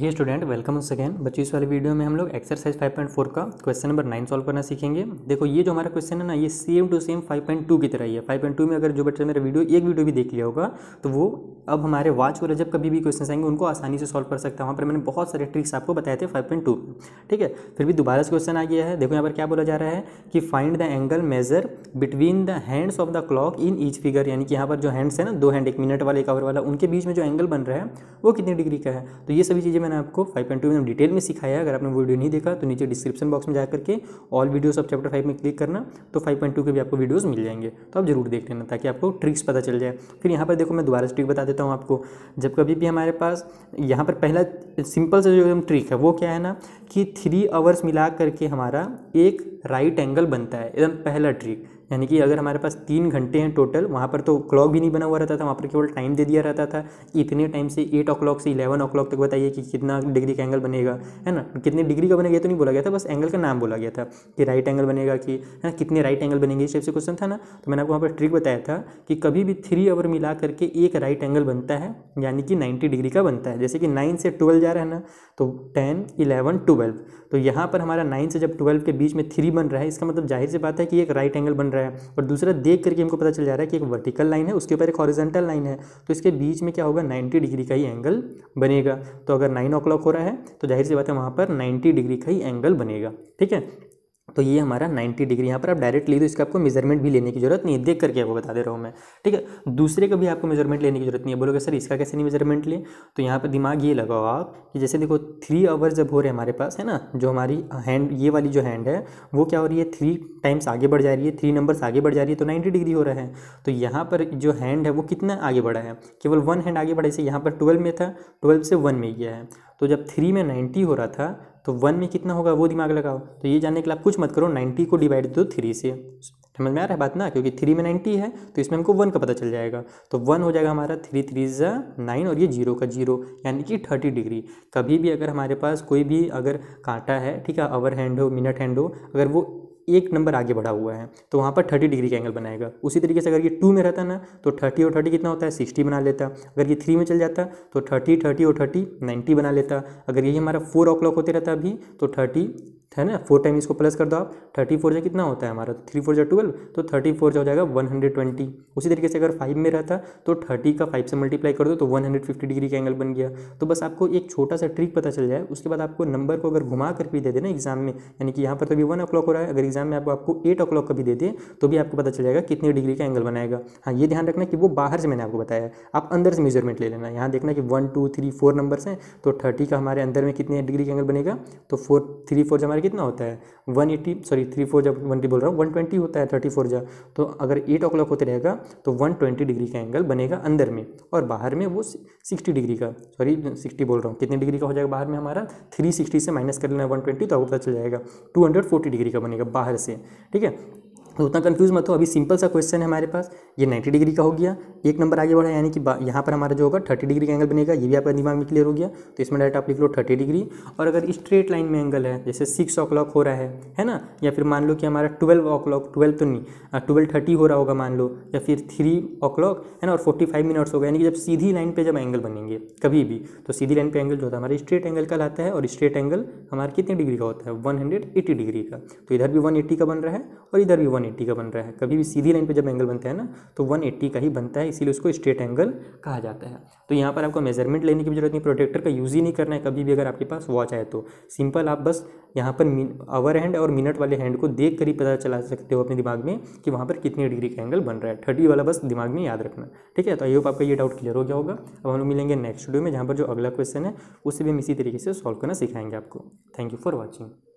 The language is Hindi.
हे स्टूडेंट वेलकम सेकेंड बच्चों इस वाले वीडियो में हम लोग एक्सरसाइज 5.4 का क्वेश्चन नंबर नाइन सॉल्व करना सीखेंगे देखो ये जो हमारा क्वेश्चन है ना ये सेम टू सेम 5.2 की तरह ही है 5.2 में अगर जो बच्चे मेरा वीडियो एक वीडियो भी देख लिया होगा तो वो अब हमारे वाच वाले जब कभी भी क्वेश्चन आएंगे उनको आसानी से सॉल्व कर सकता है वहाँ पर मैंने बहुत सारे ट्रिक्स आपको बताए थे फाइव ठीक है फिर भी दोबारा से क्वेश्चन आ गया है देखो यहाँ पर क्या बोला जा रहा है कि find the angle measure between the hands of the clock in each figure यानी कि यहाँ पर जो हैंड्स है ना दो हैंड एक मिनट वाला एक आवर वाला उनके बीच में जो एंगल बन रहा है वो कितनी डिग्री का है तो ये सभी चीज़ें मैंने आपको फाइव पॉइंट टू डिटेल में सिखाया अगर आपने वीडियो नहीं देखा तो नीचे डिस्क्रिप्शन बॉक्स में जा करके all videos of chapter five में क्लिक करना तो फाइव पॉइंट टू के भी आपको वीडियोज़ मिल जाएंगे तो आप जरूर देख लेना ताकि आपको ट्रिक्स पता चल जाए फिर यहाँ पर देखो मैं दोबारा ट्रिक बता देता हूँ आपको जब कभी भी हमारे पास यहाँ पर पहला सिंपल सा जो एकदम ट्रिक है वो क्या है ना कि थ्री आवर्स मिला करके हमारा एक राइट एंगल बनता है एकदम पहला ट्रिक यानी कि अगर हमारे पास तीन घंटे हैं टोटल वहाँ पर तो क्लॉक भी नहीं बना हुआ रहता था वहाँ पर केवल टाइम दे दिया रहता था इतने टाइम से एट ओ से इलेवन ओ तक बताइए कि कितना डिग्री का एंगल बनेगा है ना कितने डिग्री का बनेगा तो नहीं बोला गया था बस एंगल का नाम बोला गया था कि राइट एंगल बनेगा कि है ना कितने राइट एंगल बनेंगे इस टाइप से क्वेश्चन था ना तो मैंने आपको वहाँ पर ट्रिक बताया था कि कभी भी थ्री आवर मिला करके एक राइट एंगल बनता है यानी कि नाइन्टी डिग्री का बनता है जैसे कि नाइन से ट्वेल्व जा रहा है ना तो टेन इलेवन ट्वेल्व तो यहाँ पर हमारा नाइन से जब ट्वेल्व के बीच में थ्री बन रहा है इसका मतलब जाहिर सी बात है कि एक राइट एंगल बन रहा है रहा है और दूसरा देख करके हमको पता चल जा रहा है कि एक वर्टिकल लाइन है उसके ऊपर एक हॉरिजेंटल लाइन है तो इसके बीच में क्या होगा नाइन्टी डिग्री का ही एंगल बनेगा तो अगर नाइन ओ हो रहा है तो जाहिर सी बात है वहाँ पर नाइन्टी डिग्री का ही एंगल बनेगा ठीक है तो ये हमारा 90 डिग्री यहाँ पर आप डायरेक्ट ली तो इसका आपको मेजरमेंट भी लेने की जरूरत नहीं है देख करके आपको बता दे रहा हूँ मैं ठीक है दूसरे का भी आपको मेजरमेंट लेने की जरूरत नहीं है बोलोगे सर इसका कैसे नहीं मेजरमेंट लें तो यहाँ पर दिमाग ये लगाओ आप कि जैसे देखो थ्री आवर्स जब हो रहे हमारे पास है ना जो हमारी हैंड ये वाली जो हैंड है वो क्या हो रही है थ्री टाइम्स आगे बढ़ जा रही है थ्री नंबर्स आगे बढ़ जा रही है तो नाइन्टी डिग्री हो रहा है तो यहाँ पर जो हैंड है वो कितना आगे बढ़ा है केवल वन हैंड आगे बढ़ा इसे यहाँ पर ट्वेल्व में था ट्वेल्व से वन में गया है तो जब थ्री में नाइन्टी हो रहा था तो वन में कितना होगा वो दिमाग लगाओ तो ये जानने के लिए आप कुछ मत करो नाइन्टी को डिवाइड दो थ्री से समझ में आ रहा है बात ना क्योंकि थ्री में नाइन्टी है तो इसमें हमको वन का पता चल जाएगा तो वन हो जाएगा हमारा थ्री थ्री ज़ा नाइन और ये जीरो का जीरो यानी कि थर्टी डिग्री कभी भी अगर हमारे पास कोई भी अगर कांटा है ठीक है आवर हैंड हो मिनट हैंड हो अगर वो एक नंबर आगे बढ़ा हुआ है तो वहाँ पर थर्टी डिग्री का एंगल बनाएगा उसी तरीके से अगर ये टू में रहता ना तो थर्टी और थर्टी कितना होता है सिक्सटी बना लेता अगर ये थ्री में चल जाता तो थर्टी थर्टी और थर्टी नाइन्टी बना लेता अगर यही हमारा फोर ओ क्लॉक होते रहता अभी तो थर्टी है ना फोर टाइम इसको प्लस कर दो आप थर्टी फोर जो कितना होता है हमारा थ्री फोर जो ट्वेल्व तो थर्टी फोर जो हो जाएगा वन हंड्रेड ट्वेंटी उसी तरीके से अगर फाइव में रहता तो थर्टी का फाइव से मल्टीप्लाई कर दो तो वन हंड्रेड फिफ्टी डिग्री का एंगल बन गया तो बस आपको एक छोटा सा ट्रिक पता चल जाए उसके बाद आपको नंबर को अगर घुमा कर भी दे देना एग्जाम में यानी कि यहाँ पर तो अभी वन ओ हो रहा है अगर एग्जाम में आपको आपको एट ओ का भी दे दें तो भी आपको पता चल जाएगा कितने डिग्री का एंगल बनाएगा हाँ ये ध्यान रखना कि वो बाहर से मैंने आपको बताया आप अंदर से मेजरमेंट ले लेना यहाँ देखना कि one two three four numbers हैं तो थर्टी का हमारे अंदर में कितने डिग्री का एंगल बनेगा तो फोर थ्री फोर जो हमारे कितना होता है one eighty sorry three four जब वन बोल रहा हूँ वन ट्वेंटी होता है थर्टी फोर जा तो अगर एट ओ क्लॉक होते रहेगा तो वन ट्वेंटी डिग्री का एंगल बनेगा अंदर में और बाहर में वो सिक्सटी डिग्री का सॉरी सिक्सटी बोल रहा हूँ कितने डिग्री का हो जाएगा बाहर में हमारा थ्री सिक्सटी से माइनस कर लेना वन ट्वेंटी तो आपको पता चल जाएगा टू हंड्रेड फोर्टी डिग्री का बनेगा बाहर से ठीक है तो उतना कन्फ्यूज़ मत हो अभी सिंपल सा क्वेश्चन है हमारे पास ये 90 डिग्री का हो गया एक नंबर आगे बढ़ा यानी कि यहाँ पर हमारा जो होगा 30 डिग्री का एंगल बनेगा ये भी आपका दिमाग में क्लियर हो गया तो इसमें डायरेक्ट आप लिख लो 30 डिग्री और अगर स्ट्रेट लाइन में एंगल है जैसे सिक्स ओ हो रहा है है ना या फिर मान लो कि हमारा ट्वेल्व ओ क्लॉक ट्वेल्व तो नहीं ट्वेल्व थर्टी हो रहा होगा मान लो या फिर थ्री ओ क्लॉक है ना और फोर्टी फाइव मिनट्स होगा यानी कि जब सीधी लाइन पर जब एंगल बनेंगे कभी भी तो सीधी लाइन पर एंगल जो होता है हमारा स्ट्रेट एंगल का लाता है और स्ट्रेट एंगल हमारा कितने डिग्री का होता है वन डिग्री का तो इधर भी वन का बन रहा है और इधर भी वन 180 का बन रहा है कभी भी सीधी लाइन पे जब एंगल बनते हैं ना तो 180 का ही बनता है इसीलिए उसको स्ट्रेट एंगल कहा जाता है तो यहाँ पर आपको मेजरमेंट लेने की जरूरत नहीं प्रोटेक्टर का यूज़ ही नहीं करना है कभी भी अगर आपके पास वॉच आए तो सिंपल आप बस यहाँ पर आवर हैंड और मिनट वाले हैंड को देख ही पता चला सकते हो अपने दिमाग में कि वहाँ पर कितनी डिग्री का एंगल बन रहा है थर्टी वाला बस दिमाग में याद रखना ठीक है तो आई होप आपका ये डाउट क्लियर हो गया होगा अब हम लोग मिलेंगे नेक्स्ट वीडियो में जहाँ पर जो अगला क्वेश्चन है उसे भी हम इसी तरीके से सॉल्व करना सिखाएंगे आपको थैंक यू फॉर वॉचिंग